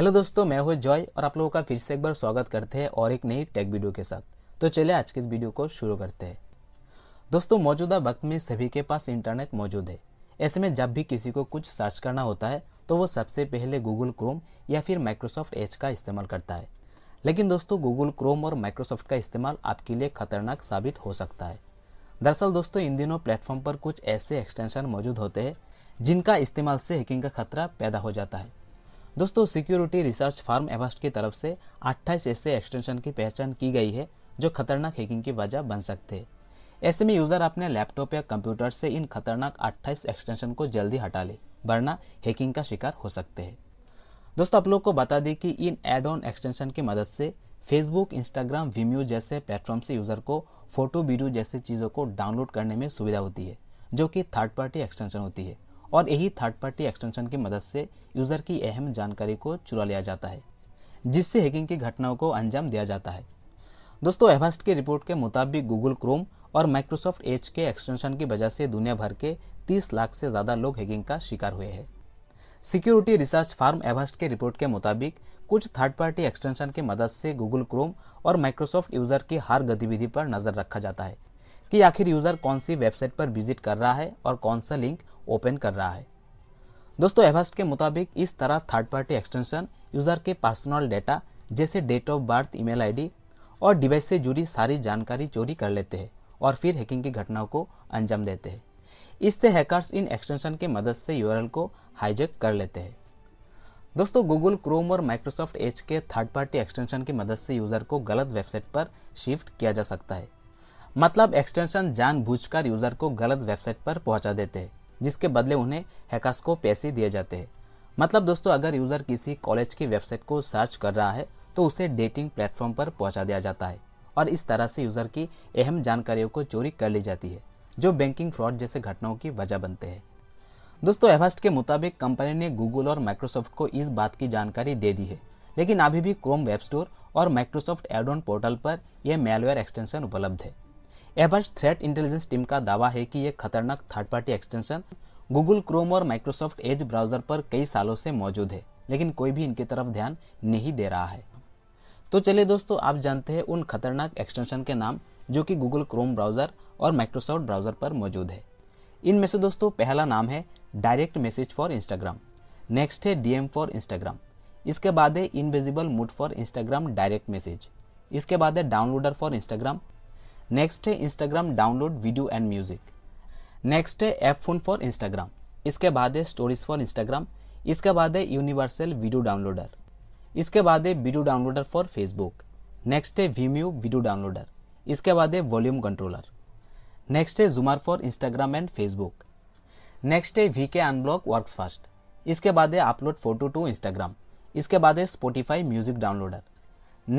hello दोस्तों मैं हूँ जॉय और आप लोगों का फिर से एक बार स्वागत करते हैं और एक नई टेक वीडियो के साथ तो चलिए आज के इस वीडियो को शुरू करते हैं दोस्तों मौजूदा वक्त में सभी के पास इंटरनेट मौजूद है ऐसे में जब भी किसी को कुछ सर्च करना होता है तो वो सबसे पहले गूगल क्रोम या फिर माइक्रोसॉफ्ट एच का इस्तेमाल करता है लेकिन दोस्तों गूगल क्रोम और माइक्रोसॉफ्ट का इस्तेमाल आपके लिए खतरनाक साबित हो सकता है दरअसल दोस्तों इन दिनों प्लेटफॉर्म पर कुछ ऐसे एक्सटेंशन मौजूद होते हैं जिनका इस्तेमाल से हैकिंग का खतरा पैदा हो जाता है दोस्तों सिक्योरिटी रिसर्च फार्म एवस्ट की तरफ से 28 ऐसे एक्सटेंशन की पहचान की गई है जो खतरनाक हैकिंग की वजह बन सकते हैं ऐसे में यूज़र अपने लैपटॉप या कंप्यूटर से इन खतरनाक 28 एक्सटेंशन को जल्दी हटा ले वरना हैकिंग का शिकार हो सकते हैं दोस्तों आप लोग को बता दें कि इन एड ऑन एक्सटेंशन की मदद से फेसबुक इंस्टाग्राम वीम्यू जैसे प्लेटफॉर्म से यूज़र को फोटो वीडियो जैसी चीज़ों को डाउनलोड करने में सुविधा होती है जो कि थर्ड पार्टी एक्सटेंशन होती है और यही थर्ड पार्टी एक्सटेंशन की मदद से यूज़र की अहम जानकारी को चुरा लिया जाता है जिससे हैकिंग की घटनाओं को अंजाम दिया जाता है दोस्तों एवास्ट की रिपोर्ट के मुताबिक गूगल क्रोम और माइक्रोसॉफ्ट एच के एक्सटेंशन की वजह से दुनिया भर के 30 लाख से ज़्यादा लोग हैकिंग का शिकार हुए हैं सिक्योरिटी रिसर्च फार्म एवास्ट के रिपोर्ट के मुताबिक कुछ थर्ड पार्टी एक्सटेंशन की मदद से गूगल क्रोम और माइक्रोसॉफ्ट यूज़र की हर गतिविधि पर नज़र रखा जाता है कि आखिर यूज़र कौन सी वेबसाइट पर विजिट कर रहा है और कौन सा लिंक ओपन कर रहा है दोस्तों एवस्ट के मुताबिक इस तरह थर्ड पार्टी एक्सटेंशन यूज़र के पर्सनल डेटा जैसे date of birth email ID और डिवाइस से जुड़ी सारी जानकारी चोरी कर लेते हैं और फिर हैकिंग की घटनाओं को अंजाम देते हैं इससे हैकर्स इन एक्सटेंशन के मदद से यूआरएल को हाईजेक कर लेते हैं दोस्तों गूगल क्रोम और माइक्रोसॉफ्ट एज के थर्ड पार्टी एक्सटेंशन की मदद से यूज़र को गलत वेबसाइट पर शिफ्ट किया जा सकता है मतलब एक्सटेंशन जानबूझकर यूज़र को गलत वेबसाइट पर पहुंचा देते हैं जिसके बदले उन्हें हैकर्स को पैसे दिए जाते हैं मतलब दोस्तों अगर यूज़र किसी कॉलेज की वेबसाइट को सर्च कर रहा है तो उसे डेटिंग प्लेटफॉर्म पर पहुंचा दिया जाता है और इस तरह से यूज़र की अहम जानकारियों को चोरी कर ली जाती है जो बैंकिंग फ्रॉड जैसे घटनाओं की वजह बनते हैं दोस्तों एवस्ट के मुताबिक कंपनी ने गूगल और माइक्रोसॉफ्ट को इस बात की जानकारी दे दी है लेकिन अभी भी क्रोम वेब स्टोर और माइक्रोसॉफ्ट एडोन पोर्टल पर यह मेलवेयर एक्सटेंशन उपलब्ध है एवर्स थ्रेट इंटेलिजेंस टीम का दावा है कि यह खतरनाक third party extension Google Chrome और माइक्रोसॉफ्ट एज ब्राउजर पर कई सालों से मौजूद है लेकिन कोई भी इनकी तरफ ध्यान नहीं दे रहा है तो चलिए दोस्तों आप जानते हैं उन खतरनाक एक्सटेंशन के नाम जो कि गूगल क्रोम ब्राउज़र और माइक्रोसॉफ्ट ब्राउज़र पर मौजूद है इनमें से दोस्तों पहला नाम है direct message for Instagram next है डीएम फॉर इंस्टाग्राम इसके बाद है invisible mood for Instagram direct message इसके बाद है डाउनलोडर फॉर इंस्टाग्राम नेक्स्ट है Instagram download video and music next है ऐप फोन फॉर इंस्टाग्राम इसके बाद है स्टोरीज फॉर इंस्टाग्राम इसके बाद है यूनिवर्सल वीडियो डाउनलोडर इसके बाद है video downloader for Facebook next है वीम्यू वीडियो डाउनलोडर इसके बाद है वॉल्यूम कंट्रोलर नेक्स्ट है जुमार for Instagram and Facebook next है V K unblock work fast इसके बाद है अपलोड फोटो टू इंस्टाग्राम इसके बाद है स्पोटिफाई म्यूजिक डाउनलोडर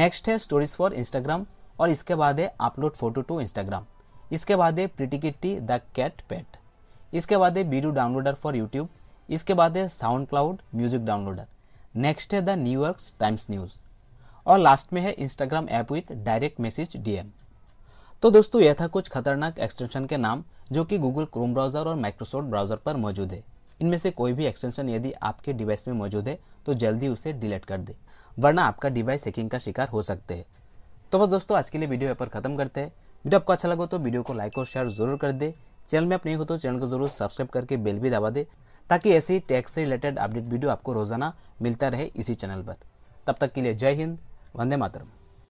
नेक्स्ट है स्टोरीज फॉर इंस्टाग्राम और इसके बाद है अपलोड फोटो टू इंस्टाग्राम इसके बाद है प्रिटिकिटी द कैट पेट इसके बाद है वीडियो डाउनलोडर फॉर यूट्यूब इसके बाद है SoundCloud music downloader next है द न्यूयॉर्क टाइम्स न्यूज़ और लास्ट में है Instagram app with direct message DM तो दोस्तों यह था कुछ खतरनाक एक्सटेंशन के नाम जो कि गूगल क्रोम ब्राउजर और माइक्रोसॉफ्ट ब्राउजर पर मौजूद है इनमें से कोई भी एक्सटेंशन यदि आपके डिवाइस में मौजूद है तो जल्दी उसे डिलीट कर दे वरना आपका डिवाइस हैकिंग का शिकार हो सकते हैं तो बस दोस्तों आज के लिए वीडियो यहाँ पर खत्म करते हैं वीडियो आपको अच्छा लगा तो वीडियो को लाइक और शेयर जरूर कर दे चैनल में आप नहीं हो तो चैनल को जरूर सब्सक्राइब करके बेल भी दबा दे ताकि ऐसे ही टैक्स से रिलेटेड अपडेट वीडियो आपको रोजाना मिलता रहे इसी चैनल पर तब तक के लिए जय हिंद वंदे मातरम